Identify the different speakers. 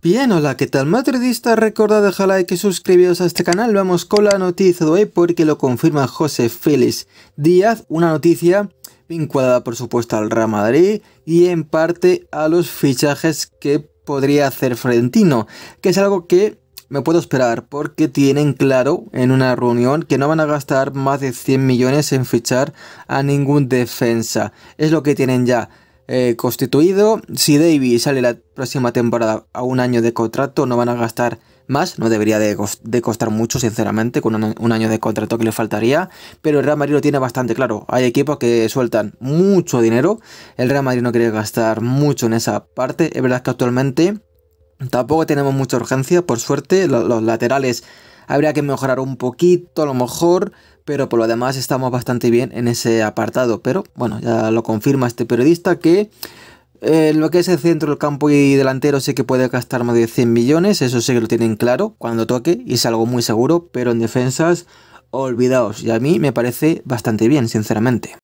Speaker 1: Bien, hola, ¿qué tal madridista? Recuerda dejar like y suscribiros a este canal. Vamos con la noticia de hoy porque lo confirma José Félix Díaz, una noticia vinculada por supuesto al Real Madrid y en parte a los fichajes que podría hacer Florentino, que es algo que me puedo esperar porque tienen claro en una reunión que no van a gastar más de 100 millones en fichar a ningún defensa. Es lo que tienen ya. Eh, constituido. Si Davis sale la próxima temporada a un año de contrato, no van a gastar más. No debería de, costar mucho, sinceramente, con un, año de contrato que le faltaría. Pero el Real Madrid lo tiene bastante claro. Hay equipos que sueltan mucho dinero. El Real Madrid no quiere gastar mucho en esa parte. Es verdad que actualmente tampoco tenemos mucha urgencia, por suerte. los laterales Habría que mejorar un poquito a lo mejor, pero por lo demás estamos bastante bien en ese apartado. Pero bueno, ya lo confirma este periodista que eh, lo que es el centro, del campo y delantero sé que puede gastar más de 100 millones, eso sí que lo tienen claro cuando toque y es algo muy seguro, pero en defensas, olvidaos, y a mí me parece bastante bien, sinceramente.